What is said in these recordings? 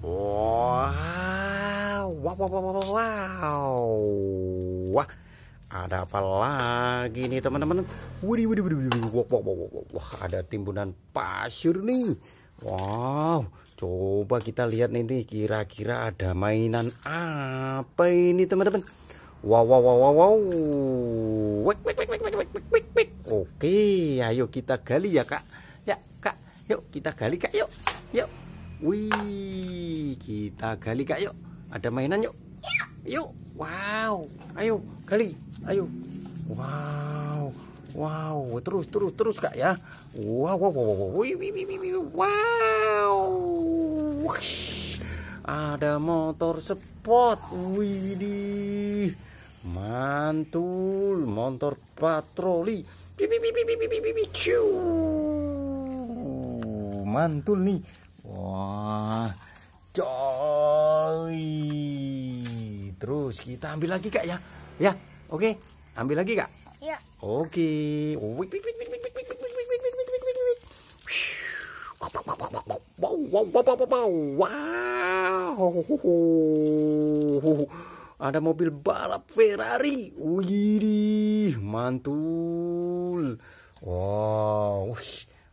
Wow, wow, wow, wow, wow, wow. Wah, ada apa lagi nih teman-teman? Wih, wih, wih, wih, wah, wah, wah, wah, ada timbunan pasir nih. Wow, coba kita lihat nih, kira-kira ada mainan apa ini teman-teman? Wow, wow, wow, wow, wow. wik, wik, wik, wik, wik, wik, wik. Oke, ayo kita gali ya kak. Ya kak, yuk kita gali kak, yuk, yuk. Wih, kita gali kak yuk. Ada mainan yuk. Yuk. Wow. Ayo gali. Ayo. Wow. Wow. Terus terus terus kak ya. Wow wow wow wow. Wih, wih, wih, wih. Wow. Ada motor sport. di, Mantul, motor patroli. Mantul nih. Wah, coy. Terus kita ambil lagi kak ya, ya, oke, okay. ambil lagi kak. Ya. Oke. Okay. Wow. Ada mobil balap Ferrari. Wih, mantul. Wow,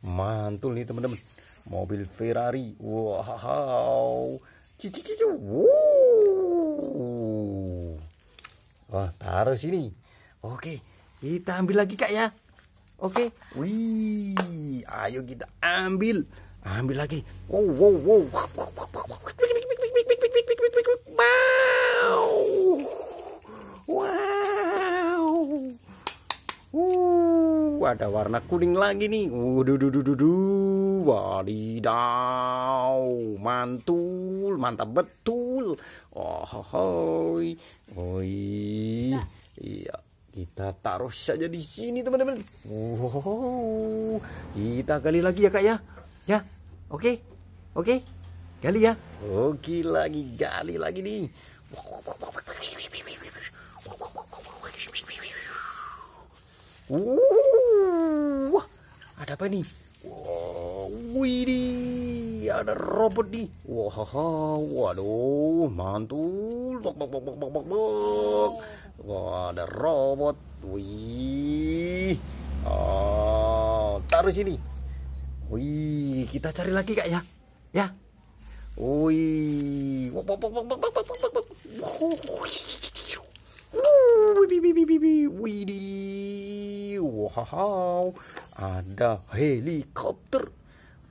mantul nih teman-teman mobil Ferrari wow cici cici wow wah taruh sini oke kita ambil lagi kak ya oke wih ayo kita ambil ambil lagi wow wow wow wow wow ada warna kuning lagi nih waduh duh duh duh duh wadidaw mantul mantap betul oh hoi oh, iya kita taruh saja di sini teman-teman wow oh, kita gali lagi ya kak ya ya oke okay. oke okay. gali ya oke okay, lagi gali lagi nih wow ada apa nih? Widih, ada robot di Wah, waduh, mantul. Bok, bok, bok, bok, bok, bok, Wah, ada robot. Wih. Oh, taruh sini. Wih, kita cari lagi kak ya. Ya. Wih. Bok, bok, bok, bok, bok, bok, bok, bok, bok. ada helikopter.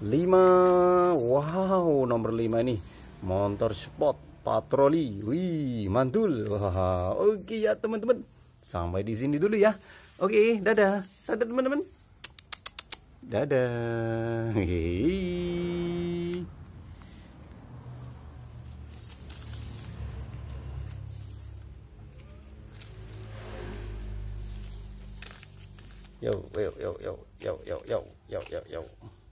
5 wow nomor 5 ini motor sport patroli wih mantul oke ya teman-teman sampai di sini dulu ya oke okay, dadah dadah teman-teman dadah Hei. yo yo yo yo yo yo yo yo yo